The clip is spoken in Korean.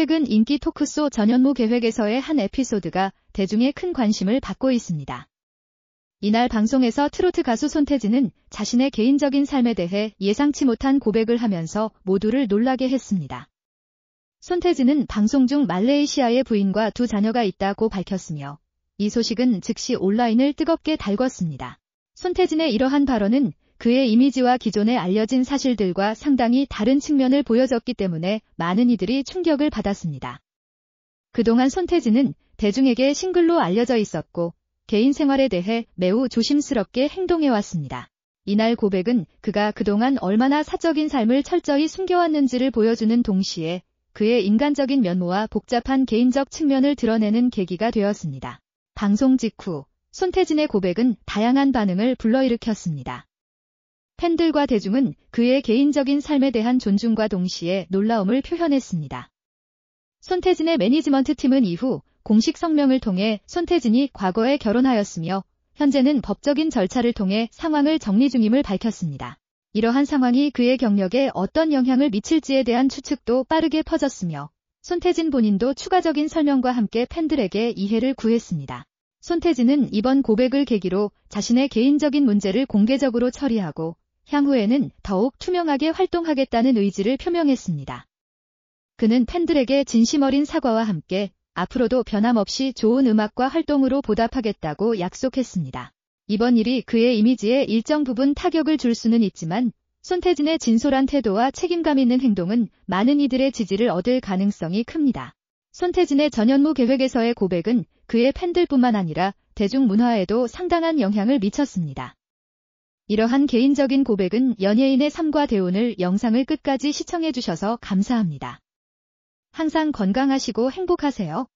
최근 인기 토크쇼 전현무 계획에서의 한 에피소드가 대중의 큰 관심을 받고 있습니다. 이날 방송에서 트로트 가수 손태진은 자신의 개인적인 삶에 대해 예상치 못한 고백을 하면서 모두를 놀라게 했습니다. 손태진은 방송 중 말레이시아의 부인과 두 자녀가 있다고 밝혔으며 이 소식은 즉시 온라인을 뜨겁게 달궜습니다. 손태진의 이러한 발언은 그의 이미지와 기존에 알려진 사실들과 상당히 다른 측면을 보여줬기 때문에 많은 이들이 충격을 받았습니다. 그동안 손태진은 대중에게 싱글로 알려져 있었고 개인 생활에 대해 매우 조심스럽게 행동해왔습니다. 이날 고백은 그가 그동안 얼마나 사적인 삶을 철저히 숨겨왔는지를 보여주는 동시에 그의 인간적인 면모와 복잡한 개인적 측면을 드러내는 계기가 되었습니다. 방송 직후 손태진의 고백은 다양한 반응을 불러일으켰습니다. 팬들과 대중은 그의 개인적인 삶에 대한 존중과 동시에 놀라움을 표현했습니다. 손태진의 매니지먼트 팀은 이후 공식 성명을 통해 손태진이 과거에 결혼하였으며 현재는 법적인 절차를 통해 상황을 정리 중임을 밝혔습니다. 이러한 상황이 그의 경력에 어떤 영향을 미칠지에 대한 추측도 빠르게 퍼졌으며 손태진 본인도 추가적인 설명과 함께 팬들에게 이해를 구했습니다. 손태진은 이번 고백을 계기로 자신의 개인적인 문제를 공개적으로 처리하고 향후에는 더욱 투명하게 활동하겠다는 의지를 표명했습니다. 그는 팬들에게 진심 어린 사과와 함께 앞으로도 변함없이 좋은 음악과 활동으로 보답하겠다고 약속했습니다. 이번 일이 그의 이미지에 일정 부분 타격을 줄 수는 있지만 손태진의 진솔한 태도와 책임감 있는 행동은 많은 이들의 지지를 얻을 가능성이 큽니다. 손태진의 전현무 계획에서의 고백은 그의 팬들뿐만 아니라 대중문화에도 상당한 영향을 미쳤습니다. 이러한 개인적인 고백은 연예인의 삶과 대운을 영상을 끝까지 시청해주셔서 감사합니다. 항상 건강하시고 행복하세요.